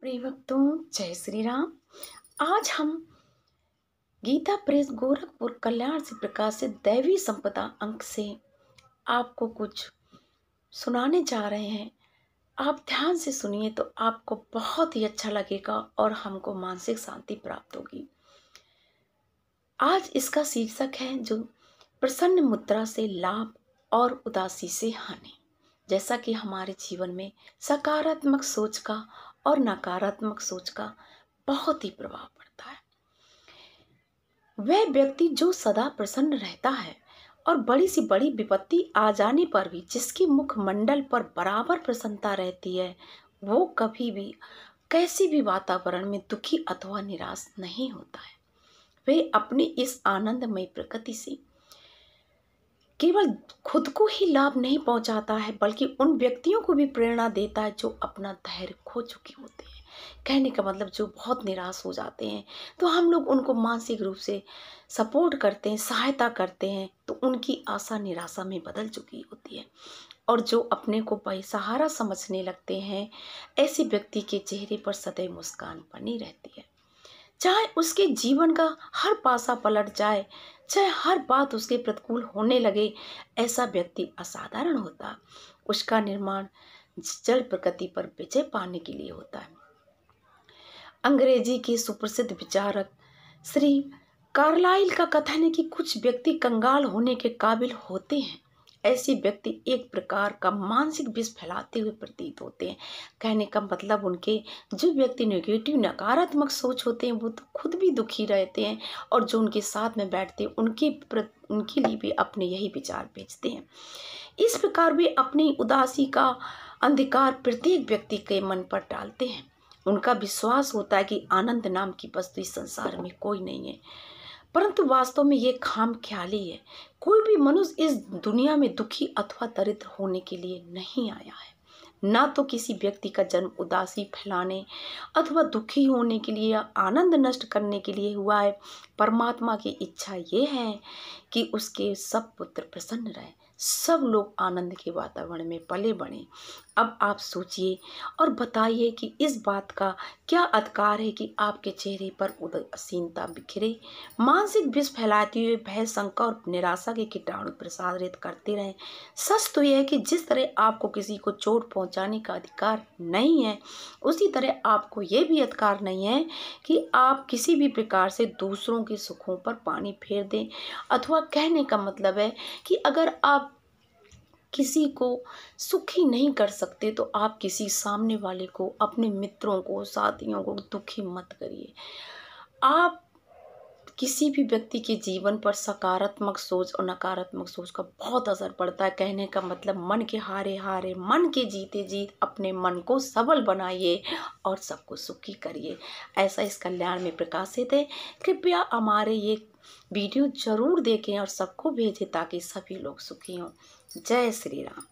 प्रिय भक्तों जय श्री राम आज हम गीता प्रेस गोरखपुर कल्याण से प्रकाशित दैवी संपदा अंक से आपको कुछ सुनाने जा रहे हैं आप ध्यान से सुनिए तो आपको बहुत ही अच्छा लगेगा और हमको मानसिक शांति प्राप्त होगी आज इसका शीर्षक है जो प्रसन्न मुद्रा से लाभ और उदासी से हानि जैसा कि हमारे जीवन में सकारात्मक सोच का और नकारात्मक सोच का बहुत ही प्रभाव पड़ता है वह व्यक्ति जो सदा प्रसन्न रहता है और बड़ी सी बड़ी विपत्ति आ जाने पर भी जिसकी मुखमंडल पर बराबर प्रसन्नता रहती है वो कभी भी कैसी भी वातावरण में दुखी अथवा निराश नहीं होता है वे अपनी इस आनंदमय प्रकृति से केवल खुद को ही लाभ नहीं पहुंचाता है बल्कि उन व्यक्तियों को भी प्रेरणा देता है जो अपना धैर्य खो चुके होते हैं कहने का मतलब जो बहुत निराश हो जाते हैं तो हम लोग उनको मानसिक रूप से सपोर्ट करते हैं सहायता करते हैं तो उनकी आशा निराशा में बदल चुकी होती है और जो अपने को बेसहारा समझने लगते हैं ऐसे व्यक्ति के चेहरे पर सदैव मुस्कान बनी रहती है चाहे उसके जीवन का हर पासा पलट जाए चाहे हर बात उसके प्रतिकूल होने लगे ऐसा व्यक्ति असाधारण होता उसका निर्माण जल प्रकृति पर विजय पाने के लिए होता है अंग्रेजी के सुप्रसिद्ध विचारक श्री कार्लाइल का कथन है कि कुछ व्यक्ति कंगाल होने के काबिल होते हैं ऐसे व्यक्ति एक प्रकार का मानसिक विष फैलाते हुए प्रतीत होते हैं कहने का मतलब उनके जो व्यक्ति नेगेटिव नकारात्मक सोच होते हैं वो तो खुद भी दुखी रहते हैं और जो उनके साथ में बैठते हैं उनके उनके लिए भी अपने यही विचार भेजते हैं इस प्रकार वे अपनी उदासी का अंधकार प्रत्येक व्यक्ति के मन पर डालते हैं उनका विश्वास होता है कि आनंद नाम की वस्तु इस संसार में कोई नहीं है परंतु वास्तव में ये खाम ख्याली है कोई भी मनुष्य इस दुनिया में दुखी अथवा दरिद्र होने के लिए नहीं आया है ना तो किसी व्यक्ति का जन्म उदासी फैलाने अथवा दुखी होने के लिए आनंद नष्ट करने के लिए हुआ है परमात्मा की इच्छा ये है कि उसके सब पुत्र प्रसन्न रहे सब लोग आनंद के वातावरण में पले बढ़े अब आप सोचिए और बताइए कि इस बात का क्या अधिकार है कि आपके चेहरे पर उदासीनता बिखरे मानसिक विष फैलाते हुए भय शंका और निराशा के कीटाणु प्रसारित करते रहें सच तो यह है कि जिस तरह आपको किसी को चोट पहुंचाने का अधिकार नहीं है उसी तरह आपको ये भी अधिकार नहीं है कि आप किसी भी प्रकार से दूसरों के सुखों पर पानी फेर दें अथवा कहने का मतलब है कि अगर आप किसी को सुखी नहीं कर सकते तो आप किसी सामने वाले को अपने मित्रों को साथियों को दुखी मत करिए आप किसी भी व्यक्ति के जीवन पर सकारात्मक सोच और नकारात्मक सोच का बहुत असर पड़ता है कहने का मतलब मन के हारे हारे मन के जीते जीत अपने मन को सबल बनाइए और सबको सुखी करिए ऐसा इस कल्याण में प्रकाशित है कृपया हमारे ये वीडियो ज़रूर देखें और सबको भेजें ताकि सभी लोग सुखी हों जय श्री राम